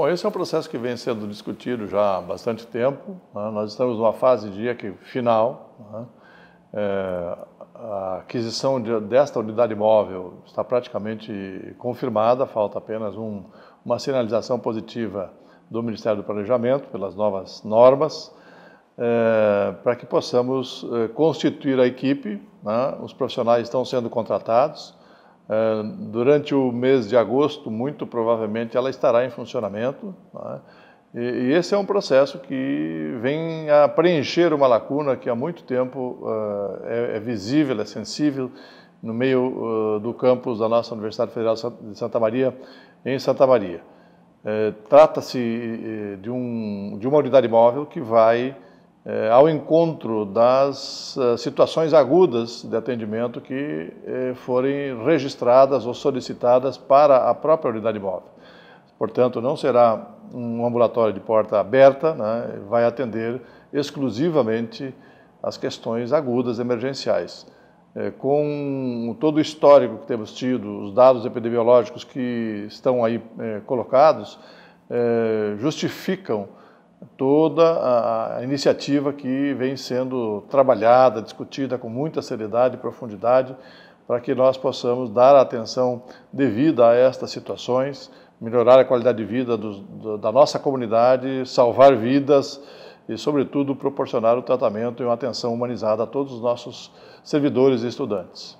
Bom, esse é um processo que vem sendo discutido já há bastante tempo. Né? Nós estamos numa fase de aqui final. Né? É, a aquisição de, desta unidade móvel está praticamente confirmada, falta apenas um, uma sinalização positiva do Ministério do Planejamento pelas novas normas, é, para que possamos é, constituir a equipe. Né? Os profissionais estão sendo contratados ah, durante o mês de agosto, muito provavelmente, ela estará em funcionamento. Né? E esse é um processo que vem a preencher uma lacuna que há muito tempo ah, é, é visível, é sensível no meio ah, do campus da nossa Universidade Federal de Santa Maria, em Santa Maria. Eh, trata-se eh, de, um, de uma unidade móvel que vai é, ao encontro das eh, situações agudas de atendimento que eh, forem registradas ou solicitadas para a própria unidade móvel. Portanto, não será um ambulatório de porta aberta, né, vai atender exclusivamente as questões agudas emergenciais. É, com todo o histórico que temos tido, os dados epidemiológicos que estão aí é, colocados, é, justificam toda a iniciativa que vem sendo trabalhada, discutida com muita seriedade e profundidade, para que nós possamos dar a atenção devida a estas situações, melhorar a qualidade de vida do, da nossa comunidade, salvar vidas e, sobretudo, proporcionar o tratamento e uma atenção humanizada a todos os nossos servidores e estudantes.